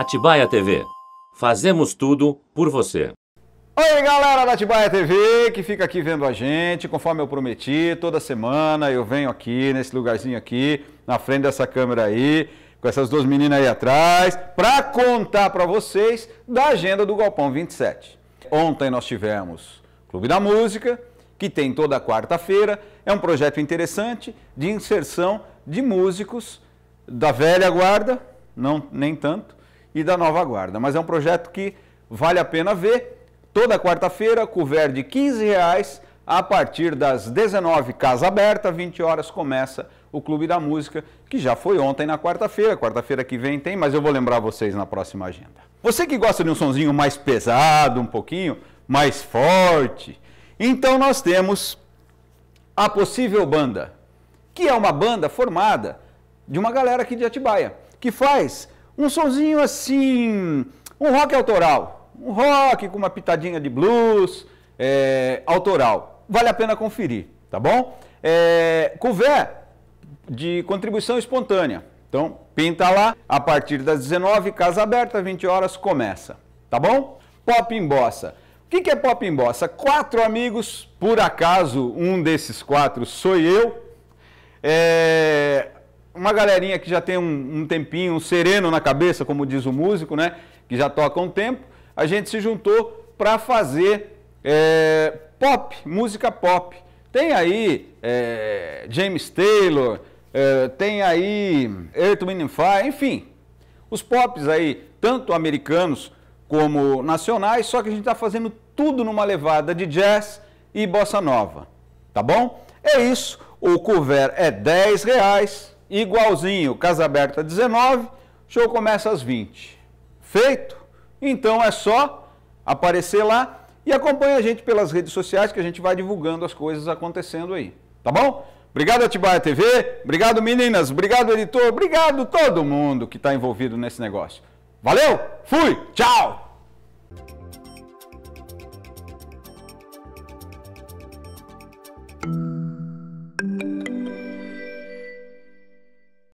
Atibaia TV. Fazemos tudo por você. Oi, galera da Atibaia TV que fica aqui vendo a gente. Conforme eu prometi, toda semana eu venho aqui nesse lugarzinho aqui, na frente dessa câmera aí, com essas duas meninas aí atrás, para contar para vocês da agenda do Galpão 27. Ontem nós tivemos Clube da Música, que tem toda quarta-feira. É um projeto interessante de inserção de músicos da velha guarda, não nem tanto, e da Nova Guarda. Mas é um projeto que vale a pena ver. Toda quarta-feira, couvert de R$ 15 reais, a partir das 19 casa aberta, 20 horas começa o Clube da Música, que já foi ontem na quarta-feira. Quarta-feira que vem tem, mas eu vou lembrar vocês na próxima agenda. Você que gosta de um sonzinho mais pesado, um pouquinho mais forte, então nós temos a possível banda, que é uma banda formada de uma galera aqui de Atibaia, que faz um sonzinho assim, um rock autoral, um rock com uma pitadinha de blues, é, autoral. Vale a pena conferir, tá bom? É, couvert é de contribuição espontânea. Então, pinta lá, a partir das 19, casa aberta, 20 horas, começa, tá bom? Pop em bossa. O que, que é pop em bossa? Quatro amigos, por acaso um desses quatro sou eu, é, uma galerinha que já tem um, um, tempinho, um sereno na cabeça, como diz o músico, né? Que já toca um tempo, a gente se juntou para fazer é, pop, música pop. Tem aí é, James Taylor, é, tem aí Earth, Wind Fire, enfim. Os pops aí, tanto americanos como nacionais, só que a gente está fazendo tudo numa levada de jazz e bossa nova, tá bom? É isso, o couvert é 10 reais, igualzinho, casa aberta 19, show começa às 20. Feito? Então é só aparecer lá e acompanha a gente pelas redes sociais que a gente vai divulgando as coisas acontecendo aí, tá bom? Obrigado Atibaia TV, obrigado meninas, obrigado editor, obrigado todo mundo que está envolvido nesse negócio. Valeu, fui, tchau!